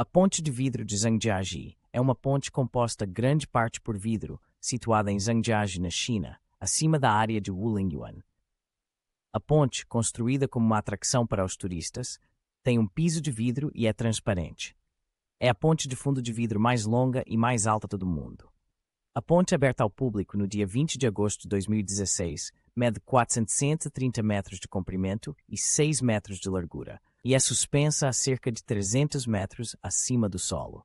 A ponte de vidro de Zhangjiajie é uma ponte composta grande parte por vidro, situada em Zhangjiajie, na China, acima da área de Wulingyuan. A ponte, construída como uma atração para os turistas, tem um piso de vidro e é transparente. É a ponte de fundo de vidro mais longa e mais alta do mundo. A ponte é aberta ao público no dia 20 de agosto de 2016 mede 430 metros de comprimento e 6 metros de largura, e é suspensa a cerca de 300 metros acima do solo.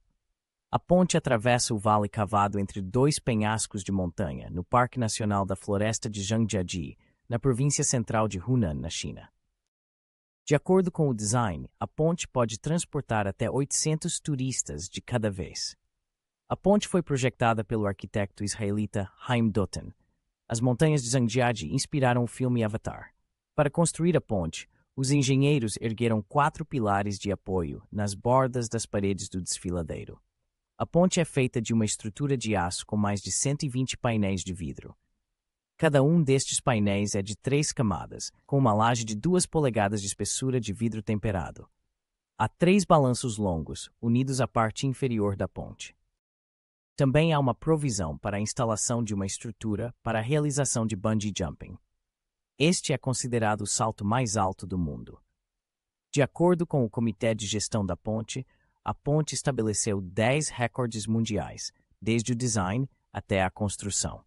A ponte atravessa o vale cavado entre dois penhascos de montanha, no Parque Nacional da Floresta de Zhangjiajie, na província central de Hunan, na China. De acordo com o design, a ponte pode transportar até 800 turistas de cada vez. A ponte foi projetada pelo arquiteto israelita Haim Dutton. As montanhas de Zhangjiajie inspiraram o filme Avatar. Para construir a ponte, os engenheiros ergueram quatro pilares de apoio nas bordas das paredes do desfiladeiro. A ponte é feita de uma estrutura de aço com mais de 120 painéis de vidro. Cada um destes painéis é de três camadas, com uma laje de duas polegadas de espessura de vidro temperado. Há três balanços longos, unidos à parte inferior da ponte. Também há uma provisão para a instalação de uma estrutura para a realização de bungee jumping. Este é considerado o salto mais alto do mundo. De acordo com o Comitê de Gestão da Ponte, a ponte estabeleceu 10 recordes mundiais, desde o design até a construção.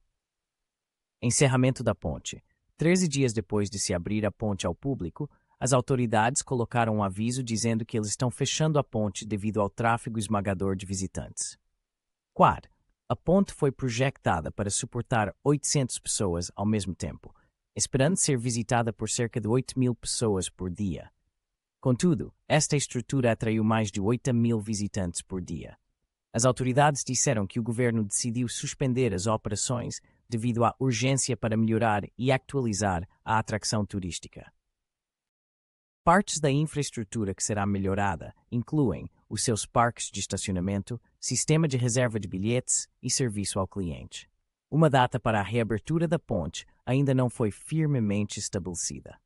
Encerramento da ponte. Treze dias depois de se abrir a ponte ao público, as autoridades colocaram um aviso dizendo que eles estão fechando a ponte devido ao tráfego esmagador de visitantes. 4. A ponte foi projetada para suportar 800 pessoas ao mesmo tempo, esperando ser visitada por cerca de 8 mil pessoas por dia. Contudo, esta estrutura atraiu mais de 8 mil visitantes por dia. As autoridades disseram que o governo decidiu suspender as operações devido à urgência para melhorar e atualizar a atração turística. Partes da infraestrutura que será melhorada incluem os seus parques de estacionamento, sistema de reserva de bilhetes e serviço ao cliente. Uma data para a reabertura da ponte ainda não foi firmemente estabelecida.